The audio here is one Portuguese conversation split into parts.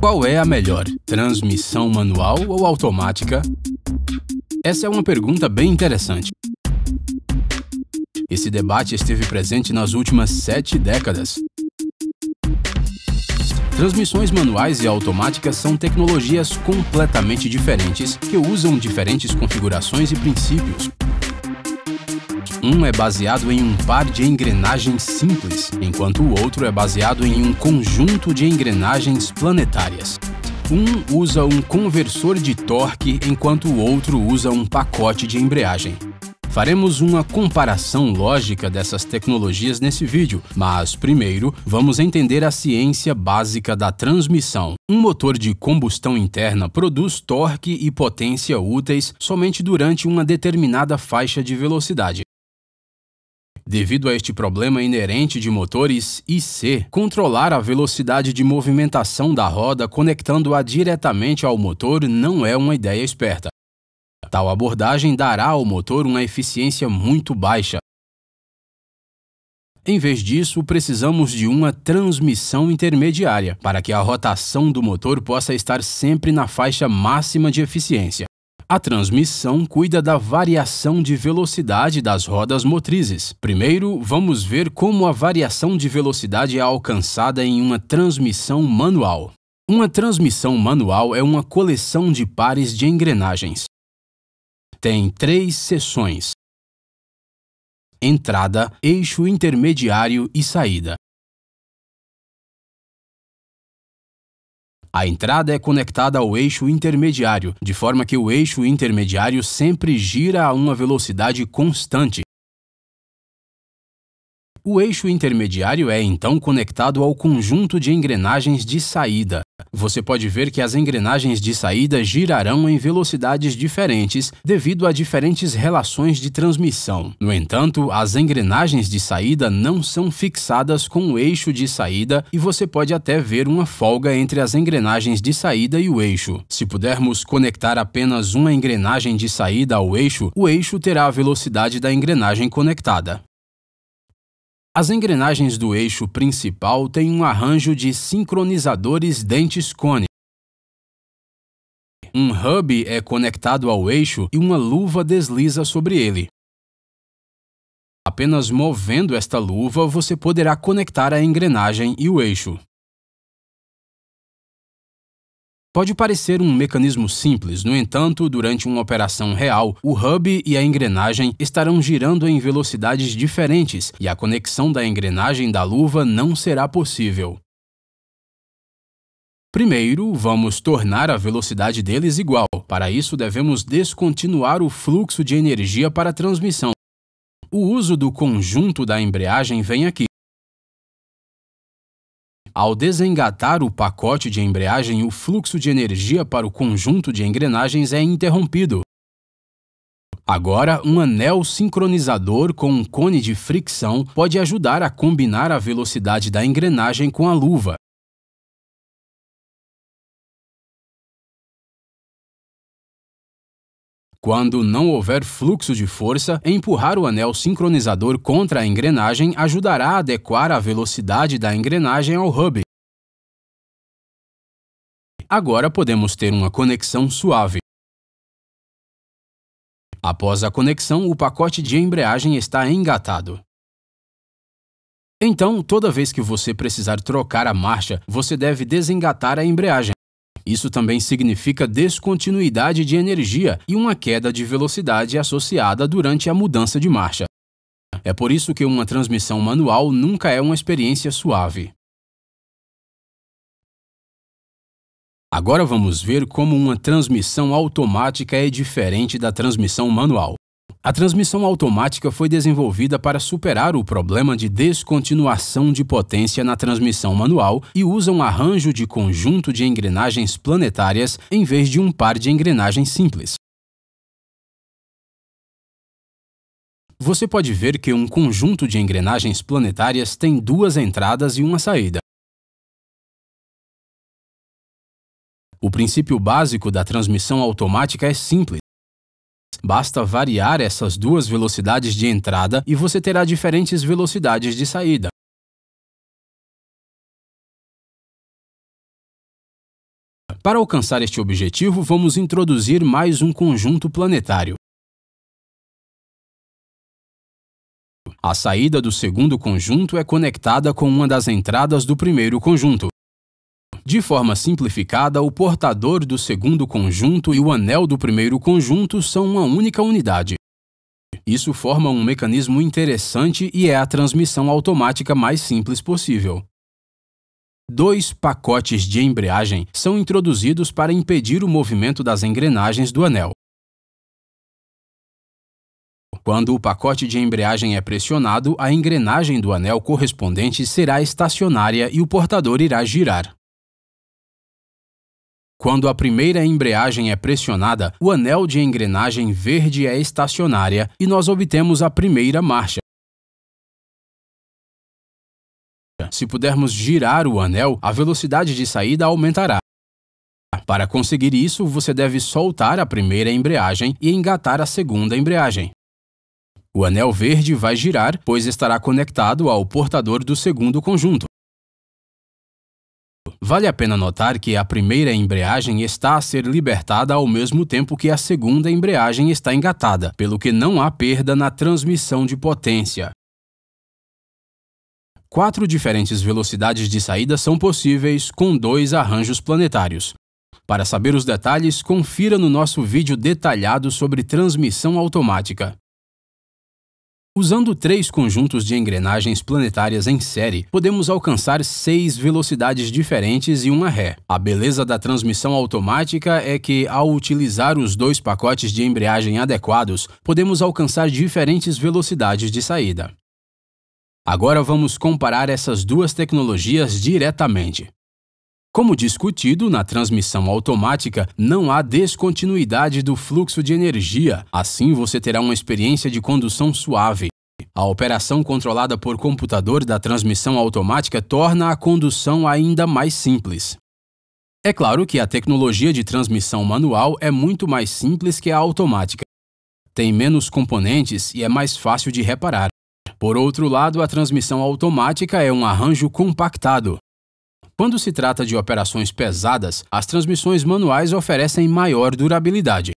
Qual é a melhor, transmissão manual ou automática? Essa é uma pergunta bem interessante. Esse debate esteve presente nas últimas sete décadas. Transmissões manuais e automáticas são tecnologias completamente diferentes que usam diferentes configurações e princípios. Um é baseado em um par de engrenagens simples, enquanto o outro é baseado em um conjunto de engrenagens planetárias. Um usa um conversor de torque, enquanto o outro usa um pacote de embreagem. Faremos uma comparação lógica dessas tecnologias nesse vídeo, mas primeiro vamos entender a ciência básica da transmissão. Um motor de combustão interna produz torque e potência úteis somente durante uma determinada faixa de velocidade. Devido a este problema inerente de motores IC, controlar a velocidade de movimentação da roda conectando-a diretamente ao motor não é uma ideia esperta. Tal abordagem dará ao motor uma eficiência muito baixa. Em vez disso, precisamos de uma transmissão intermediária para que a rotação do motor possa estar sempre na faixa máxima de eficiência. A transmissão cuida da variação de velocidade das rodas motrizes. Primeiro, vamos ver como a variação de velocidade é alcançada em uma transmissão manual. Uma transmissão manual é uma coleção de pares de engrenagens. Tem três seções: entrada, eixo intermediário e saída. A entrada é conectada ao eixo intermediário, de forma que o eixo intermediário sempre gira a uma velocidade constante, o eixo intermediário é então conectado ao conjunto de engrenagens de saída. Você pode ver que as engrenagens de saída girarão em velocidades diferentes devido a diferentes relações de transmissão. No entanto, as engrenagens de saída não são fixadas com o eixo de saída e você pode até ver uma folga entre as engrenagens de saída e o eixo. Se pudermos conectar apenas uma engrenagem de saída ao eixo, o eixo terá a velocidade da engrenagem conectada. As engrenagens do eixo principal têm um arranjo de sincronizadores dentes cone. Um hub é conectado ao eixo e uma luva desliza sobre ele. Apenas movendo esta luva, você poderá conectar a engrenagem e o eixo. Pode parecer um mecanismo simples, no entanto, durante uma operação real, o hub e a engrenagem estarão girando em velocidades diferentes e a conexão da engrenagem da luva não será possível. Primeiro, vamos tornar a velocidade deles igual. Para isso, devemos descontinuar o fluxo de energia para a transmissão. O uso do conjunto da embreagem vem aqui. Ao desengatar o pacote de embreagem, o fluxo de energia para o conjunto de engrenagens é interrompido. Agora, um anel sincronizador com um cone de fricção pode ajudar a combinar a velocidade da engrenagem com a luva, Quando não houver fluxo de força, empurrar o anel sincronizador contra a engrenagem ajudará a adequar a velocidade da engrenagem ao hub. Agora podemos ter uma conexão suave. Após a conexão, o pacote de embreagem está engatado. Então, toda vez que você precisar trocar a marcha, você deve desengatar a embreagem. Isso também significa descontinuidade de energia e uma queda de velocidade associada durante a mudança de marcha. É por isso que uma transmissão manual nunca é uma experiência suave. Agora vamos ver como uma transmissão automática é diferente da transmissão manual. A transmissão automática foi desenvolvida para superar o problema de descontinuação de potência na transmissão manual e usa um arranjo de conjunto de engrenagens planetárias em vez de um par de engrenagens simples. Você pode ver que um conjunto de engrenagens planetárias tem duas entradas e uma saída. O princípio básico da transmissão automática é simples. Basta variar essas duas velocidades de entrada e você terá diferentes velocidades de saída. Para alcançar este objetivo, vamos introduzir mais um conjunto planetário. A saída do segundo conjunto é conectada com uma das entradas do primeiro conjunto. De forma simplificada, o portador do segundo conjunto e o anel do primeiro conjunto são uma única unidade. Isso forma um mecanismo interessante e é a transmissão automática mais simples possível. Dois pacotes de embreagem são introduzidos para impedir o movimento das engrenagens do anel. Quando o pacote de embreagem é pressionado, a engrenagem do anel correspondente será estacionária e o portador irá girar. Quando a primeira embreagem é pressionada, o anel de engrenagem verde é estacionária e nós obtemos a primeira marcha. Se pudermos girar o anel, a velocidade de saída aumentará. Para conseguir isso, você deve soltar a primeira embreagem e engatar a segunda embreagem. O anel verde vai girar, pois estará conectado ao portador do segundo conjunto. Vale a pena notar que a primeira embreagem está a ser libertada ao mesmo tempo que a segunda embreagem está engatada, pelo que não há perda na transmissão de potência. Quatro diferentes velocidades de saída são possíveis com dois arranjos planetários. Para saber os detalhes, confira no nosso vídeo detalhado sobre transmissão automática. Usando três conjuntos de engrenagens planetárias em série, podemos alcançar seis velocidades diferentes e uma ré. A beleza da transmissão automática é que, ao utilizar os dois pacotes de embreagem adequados, podemos alcançar diferentes velocidades de saída. Agora vamos comparar essas duas tecnologias diretamente. Como discutido na transmissão automática, não há descontinuidade do fluxo de energia, assim você terá uma experiência de condução suave. A operação controlada por computador da transmissão automática torna a condução ainda mais simples. É claro que a tecnologia de transmissão manual é muito mais simples que a automática. Tem menos componentes e é mais fácil de reparar. Por outro lado, a transmissão automática é um arranjo compactado. Quando se trata de operações pesadas, as transmissões manuais oferecem maior durabilidade.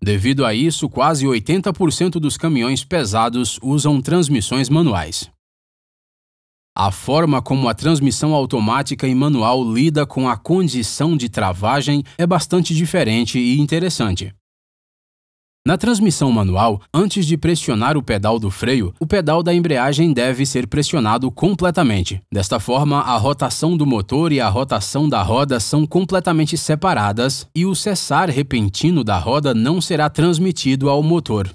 Devido a isso, quase 80% dos caminhões pesados usam transmissões manuais. A forma como a transmissão automática e manual lida com a condição de travagem é bastante diferente e interessante. Na transmissão manual, antes de pressionar o pedal do freio, o pedal da embreagem deve ser pressionado completamente. Desta forma, a rotação do motor e a rotação da roda são completamente separadas e o cessar repentino da roda não será transmitido ao motor.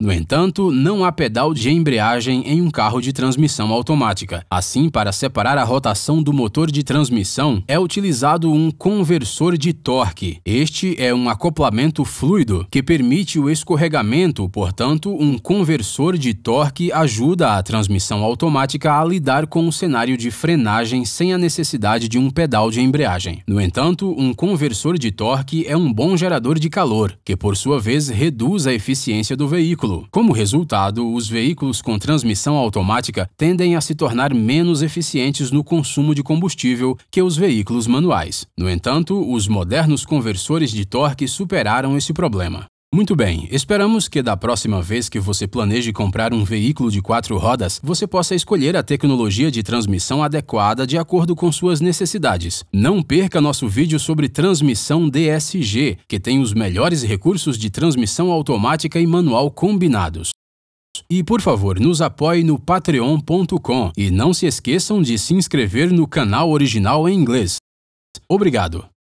No entanto, não há pedal de embreagem em um carro de transmissão automática. Assim, para separar a rotação do motor de transmissão, é utilizado um conversor de torque. Este é um acoplamento fluido que permite o escorregamento, portanto, um conversor de torque ajuda a transmissão automática a lidar com o cenário de frenagem sem a necessidade de um pedal de embreagem. No entanto, um conversor de torque é um bom gerador de calor, que por sua vez reduz a eficiência do veículo como resultado, os veículos com transmissão automática tendem a se tornar menos eficientes no consumo de combustível que os veículos manuais. No entanto, os modernos conversores de torque superaram esse problema. Muito bem, esperamos que da próxima vez que você planeje comprar um veículo de quatro rodas, você possa escolher a tecnologia de transmissão adequada de acordo com suas necessidades. Não perca nosso vídeo sobre transmissão DSG, que tem os melhores recursos de transmissão automática e manual combinados. E por favor, nos apoie no patreon.com e não se esqueçam de se inscrever no canal original em inglês. Obrigado!